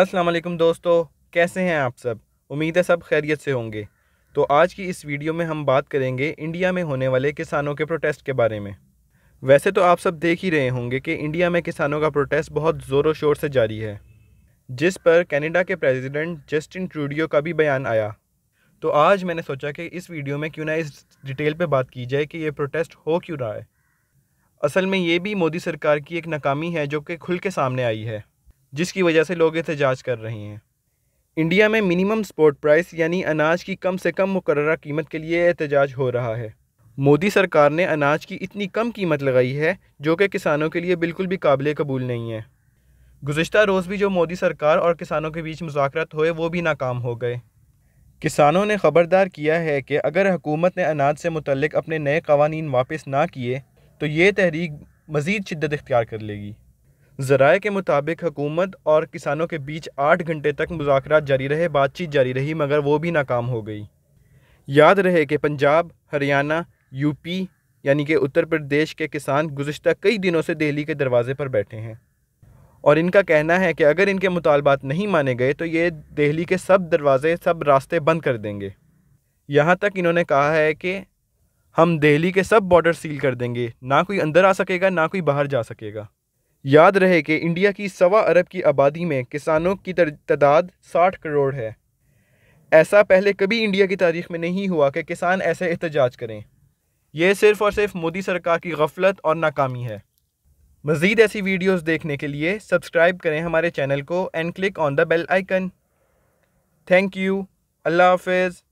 अस्सलाम वालेकुम दोस्तों कैसे हैं आप सब उम्मीद है सब खैरियत से होंगे तो आज की इस वीडियो में हम बात करेंगे इंडिया में होने वाले किसानों के प्रोटेस्ट के बारे में वैसे तो आप सब देख ही रहे होंगे कि इंडिया में किसानों का प्रोटेस्ट बहुत ज़ोरों शोर से जारी है जिस पर कनाडा के प्रेसिडेंट जस्टिन ट्रूडियो का भी बयान आया तो आज मैंने सोचा कि इस वीडियो में क्यों ना इस डिटेल पर बात की जाए कि ये प्रोटेस्ट हो क्यों रहा है असल में ये भी मोदी सरकार की एक नाकामी है जो कि खुल के सामने आई है जिसकी वजह से लोग एहतजाज कर रहे हैं इंडिया में मिनिमम स्पोर्ट प्राइस यानी अनाज की कम से कम मुकर कीमत के लिए एहतजाज हो रहा है मोदी सरकार ने अनाज की इतनी कम कीमत लगाई है जो कि किसानों के लिए बिल्कुल भी काबिल कबूल नहीं है गुज्त रोज़ भी जो मोदी सरकार और किसानों के बीच मुजात हुए वो भी नाकाम हो गए किसानों ने ख़बरदार किया है कि अगर हकूमत ने अनाज से मुतलक अपने नए कवानीन वापस ना किए तो ये तहरीक मज़ीद शिदत इख्तियार कर लेगी जराए के मुताबिक हुकूमत और किसानों के बीच आठ घंटे तक मुजाकर जारी रहे बातचीत जारी रही मगर वो भी नाकाम हो गई याद रहे कि पंजाब हरियाणा यूपी यानी कि उत्तर प्रदेश के किसान गुज्त कई दिनों से दिल्ली के दरवाजे पर बैठे हैं और इनका कहना है कि अगर इनके मुतालबात नहीं माने गए तो ये दिल्ली के सब दरवाजे सब रास्ते बंद कर देंगे यहाँ तक इन्होंने कहा है कि हम दिल्ली के सब बॉर्डर सील कर देंगे ना कोई अंदर आ सकेगा ना कोई बाहर जा सकेगा याद रहे कि इंडिया की सवा अरब की आबादी में किसानों की तादाद साठ करोड़ है ऐसा पहले कभी इंडिया की तारीख में नहीं हुआ कि किसान ऐसे एहतजाज करें यह सिर्फ़ और सिर्फ मोदी सरकार की गफलत और नाकामी है मज़ीद ऐसी वीडियोस देखने के लिए सब्सक्राइब करें हमारे चैनल को and click on the bell icon thank you अल्लाह हाफिज़